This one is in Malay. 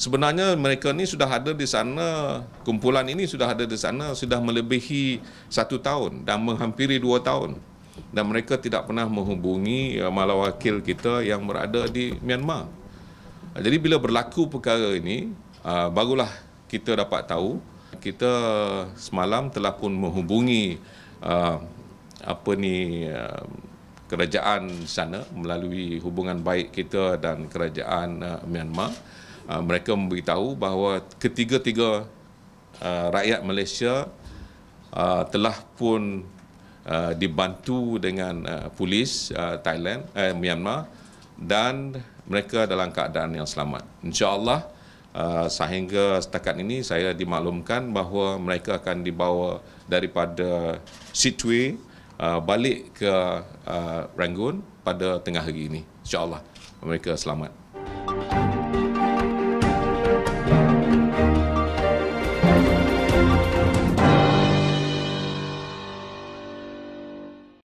sebenarnya mereka ni sudah ada di sana kumpulan ini sudah ada di sana sudah melebihi satu tahun dan menghampiri dua tahun dan mereka tidak pernah menghubungi eh, malah wakil kita yang berada di Myanmar. Eh, jadi bila berlaku perkara ini, eh, barulah kita dapat tahu kita semalam telah pun menghubungi apa ni kerajaan sana melalui hubungan baik kita dan kerajaan Myanmar Ah, mereka memberitahu bahawa ketiga-tiga uh, rakyat Malaysia uh, telah pun uh, dibantu dengan uh, polis uh, Thailand uh, Myanmar dan mereka dalam keadaan yang selamat. Insya-Allah uh, sehingga setakat ini saya dimaklumkan bahawa mereka akan dibawa daripada Sitwe uh, balik ke uh, Rangoon pada tengah hari ini. Insya-Allah mereka selamat.